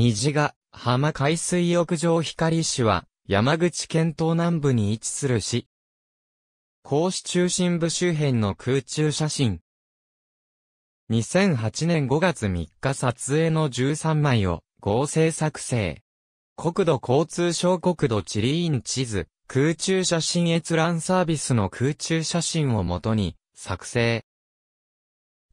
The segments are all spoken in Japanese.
虹が浜海水浴場光市は、山口県東南部に位置する市。甲子中心部周辺の空中写真。2008年5月3日撮影の13枚を合成作成。国土交通省国土地理院地図、空中写真閲覧サービスの空中写真をもとに作成。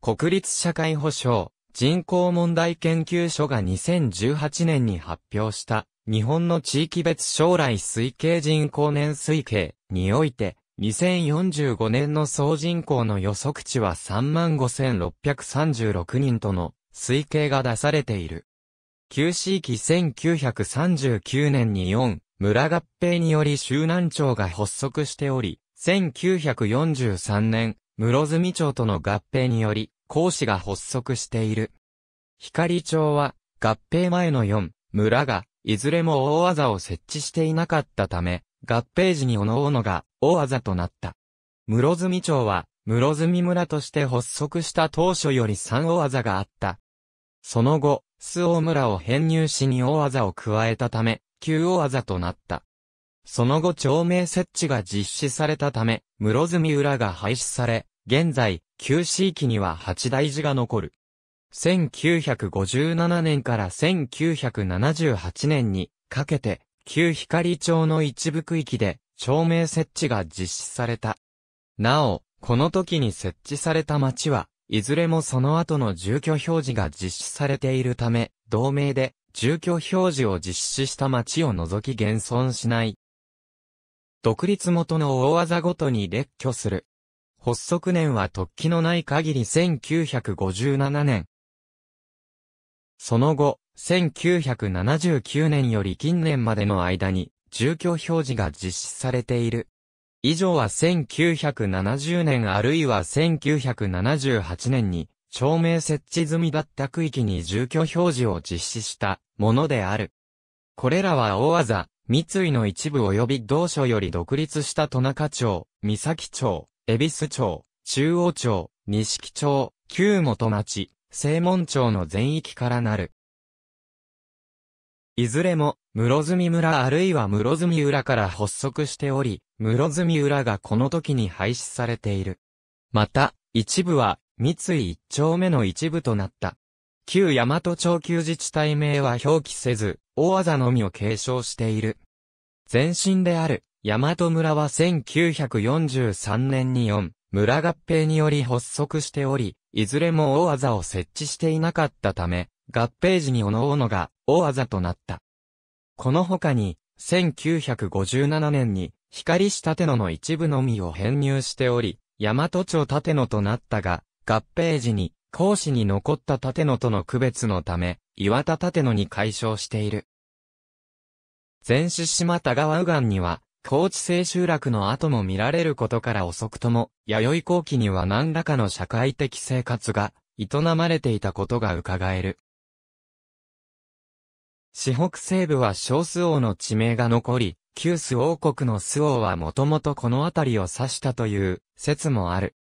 国立社会保障、人口問題研究所が2018年に発表した日本の地域別将来推計人口年推計において2045年の総人口の予測値は35,636人との推計が出されている。旧市域1939年に4、村合併により周南町が発足しており、1943年、室積町との合併により、講師が発足している。光町は、合併前の4村が、いずれも大技を設置していなかったため、合併時におのおのが大技となった。室住町は、室住村として発足した当初より3大技があった。その後、周大村を編入しに大技を加えたため、旧大技となった。その後町名設置が実施されたため、室住村が廃止され、現在、旧市域には八大寺が残る。1957年から1978年にかけて、旧光町の一部区域で、町名設置が実施された。なお、この時に設置された町は、いずれもその後の住居表示が実施されているため、同名で住居表示を実施した町を除き現存しない。独立元の大技ごとに列挙する。発足年は突起のない限り1957年。その後、1979年より近年までの間に、住居表示が実施されている。以上は1970年あるいは1978年に、町名設置済みだった区域に住居表示を実施したものである。これらは大技、三井の一部及び同所より独立した戸中町、三崎町、恵比寿町、中央町、錦町、旧元町、正門町の全域からなる。いずれも、室積村あるいは室積浦から発足しており、室積浦がこの時に廃止されている。また、一部は、三井一丁目の一部となった。旧大和町旧自治体名は表記せず、大技のみを継承している。前身である、大和村は1943年に4、村合併により発足しており、いずれも大技を設置していなかったため、合併時におのおのが大技となった。この他に、1957年に、光市立野の一部のみを編入しており、大和町立野となったが、合併時に、講師に残った立野との区別のため、岩田立野に解消している。前市島田川右岸には、高知清集落の後も見られることから遅くとも、弥生後期には何らかの社会的生活が営まれていたことが伺える。四北西部は小数王の地名が残り、旧周王国の周王はもともとこの辺りを指したという説もある。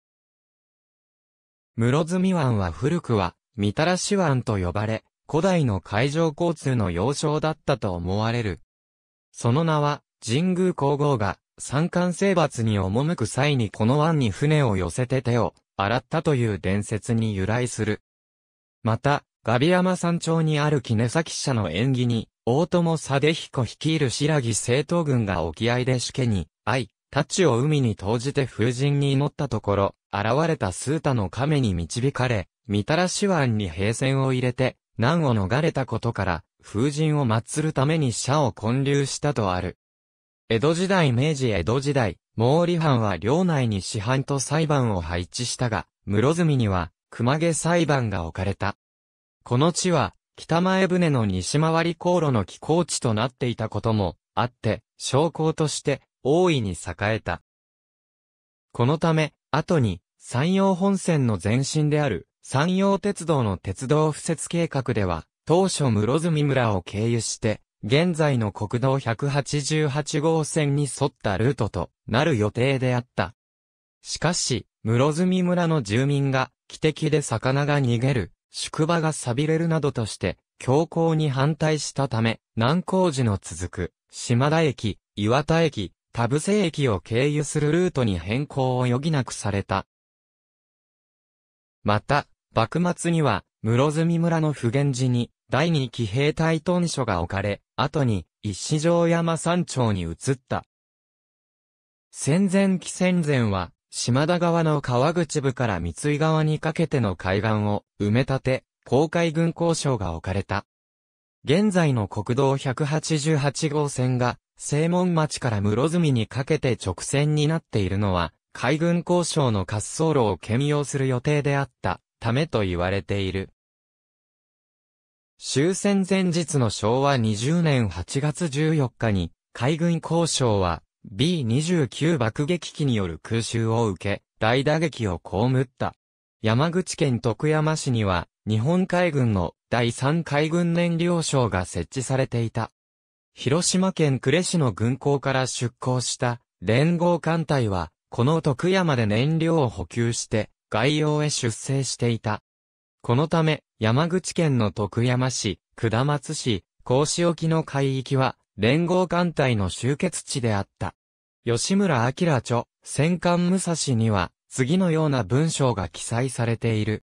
室積湾は古くは、みたらし湾と呼ばれ、古代の海上交通の要衝だったと思われる。その名は、神宮皇后が三冠征伐に赴く際にこの湾に船を寄せて手を洗ったという伝説に由来する。また、ガビ山山頂にある木根崎社の縁起に、大友貞彦率いる白木政党軍が沖合で死刑に、愛、太刀を海に投じて風神に祈ったところ、現れたスータの亀に導かれ、みたらし湾に平線を入れて、難を逃れたことから、風神を祀るために社を建立したとある。江戸時代明治江戸時代、毛利藩は領内に市販と裁判を配置したが、室積には熊毛裁判が置かれた。この地は、北前船の西回り航路の寄港地となっていたこともあって、商拠として大いに栄えた。このため、後に山陽本線の前身である山陽鉄道の鉄道敷設計画では、当初室積村を経由して現在の国道188号線に沿ったルートとなる予定であった。しかし、室積村の住民が、汽笛で魚が逃げる、宿場が錆びれるなどとして、強行に反対したため、南高寺の続く、島田駅、岩田駅、田伏駅を経由するルートに変更を余儀なくされた。また、幕末には、室積村の普賢寺に、第二期兵隊屯所が置かれ、後に石城山山頂に移った。戦前期戦前は、島田川の川口部から三井川にかけての海岸を埋め立て、公海軍交渉が置かれた。現在の国道188号線が、正門町から室積にかけて直線になっているのは、海軍交渉の滑走路を兼用する予定であったためと言われている。終戦前日の昭和20年8月14日に、海軍交渉は B29 爆撃機による空襲を受け、大打撃を被った。山口県徳山市には、日本海軍の第3海軍燃料省が設置されていた。広島県呉市の軍港から出港した連合艦隊は、この徳山で燃料を補給して、外洋へ出征していた。このため、山口県の徳山市、下松市、甲子沖の海域は、連合艦隊の集結地であった。吉村明著、戦艦武蔵には、次のような文章が記載されている。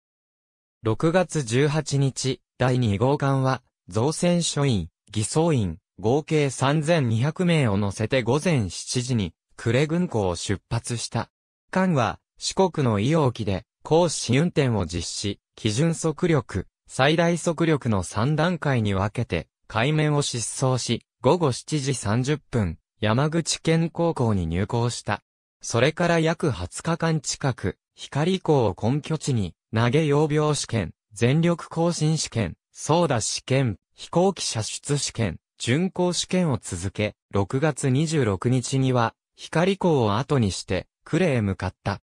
6月18日、第2号艦は、造船所員、偽装員、合計3200名を乗せて午前7時に、呉軍港を出発した。艦は、四国の伊予沖で、行使運転を実施、基準速力、最大速力の3段階に分けて、海面を失踪し、午後7時30分、山口県高校に入校した。それから約20日間近く、光校を根拠地に、投げ要病試験、全力更新試験、操舵試験、飛行機射出試験、巡航試験を続け、6月26日には、光校を後にして、呉へ向かった。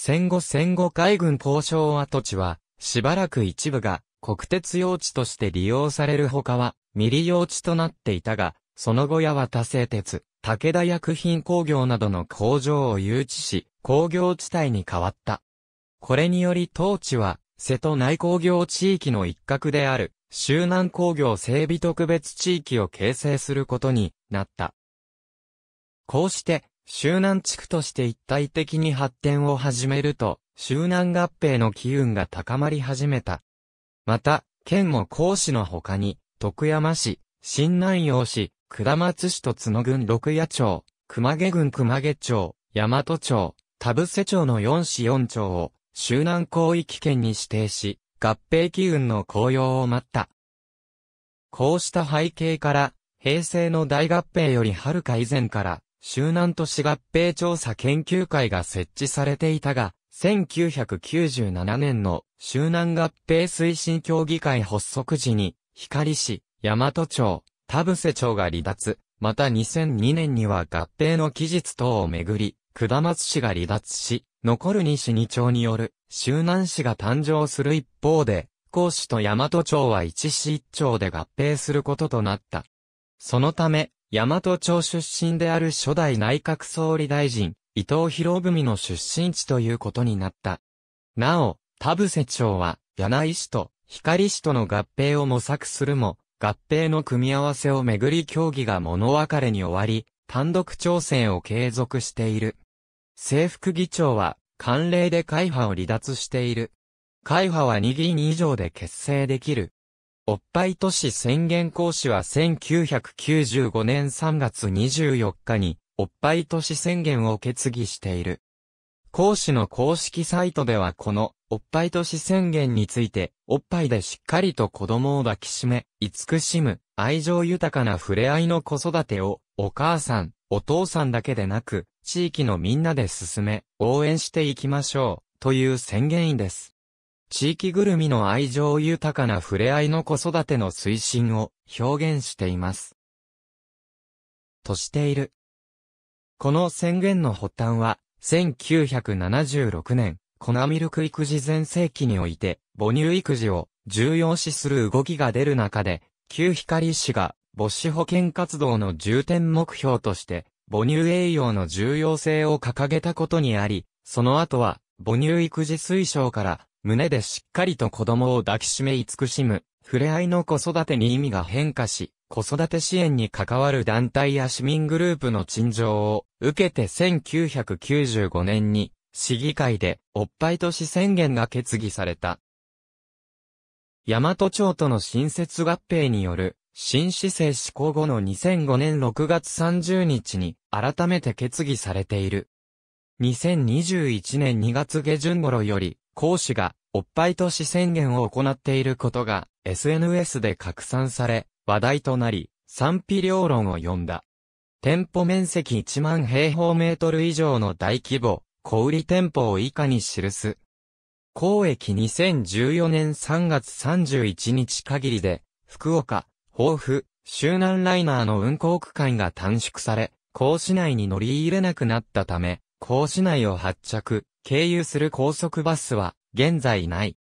戦後戦後海軍交渉跡地は、しばらく一部が国鉄用地として利用される他は、未利用地となっていたが、その後や多製鉄、武田薬品工業などの工場を誘致し、工業地帯に変わった。これにより当地は、瀬戸内工業地域の一角である、周南工業整備特別地域を形成することになった。こうして、周南地区として一体的に発展を始めると、周南合併の機運が高まり始めた。また、県も甲子の他に、徳山市、新南陽市、下松市と角郡六野町、熊毛郡熊毛町、大和町、田伏町の四市四町を、周南広域圏に指定し、合併機運の紅葉を待った。こうした背景から、平成の大合併よりはるか以前から、周南都市合併調査研究会が設置されていたが、1997年の周南合併推進協議会発足時に、光市、大和町、田伏町が離脱、また2002年には合併の期日等をめぐり、下松市が離脱し、残る西二町による周南市が誕生する一方で、甲市と大和町は一市一町で合併することとなった。そのため、大和町出身である初代内閣総理大臣、伊藤博文の出身地ということになった。なお、田伏町は、柳井市と光市との合併を模索するも、合併の組み合わせをめぐり協議が物別れに終わり、単独挑戦を継続している。制服議長は、慣例で会派を離脱している。会派は2議員以上で結成できる、おっぱい都市宣言講師は1995年3月24日に、おっぱい都市宣言を決議している。講師の公式サイトではこの、おっぱい都市宣言について、おっぱいでしっかりと子供を抱きしめ、慈しむ、愛情豊かな触れ合いの子育てを、お母さん、お父さんだけでなく、地域のみんなで進め、応援していきましょう、という宣言です。地域ぐるみの愛情豊かな触れ合いの子育ての推進を表現しています。としている。この宣言の発端は、1976年、粉ミルク育児全盛期において、母乳育児を重要視する動きが出る中で、旧光氏が母子保健活動の重点目標として、母乳栄養の重要性を掲げたことにあり、その後は、母乳育児推奨から胸でしっかりと子供を抱きしめ慈しむ、触れ合いの子育てに意味が変化し、子育て支援に関わる団体や市民グループの陳情を受けて1995年に市議会でおっぱい都市宣言が決議された。大和町との新設合併による新市政施行後の2005年6月30日に改めて決議されている。2021年2月下旬頃より講師が、おっぱい都市宣言を行っていることが、SNS で拡散され、話題となり、賛否両論を呼んだ。店舗面積1万平方メートル以上の大規模、小売店舗を以下に記す。公益2014年3月31日限りで、福岡、豊富、周南ライナーの運行区間が短縮され、甲市内に乗り入れなくなったため、甲市内を発着、経由する高速バスは現在ない。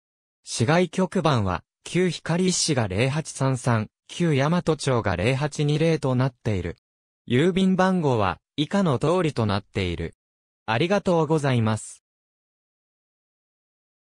市外局番は、旧光石市が0833、旧大和町が0820となっている。郵便番号は以下の通りとなっている。ありがとうございます。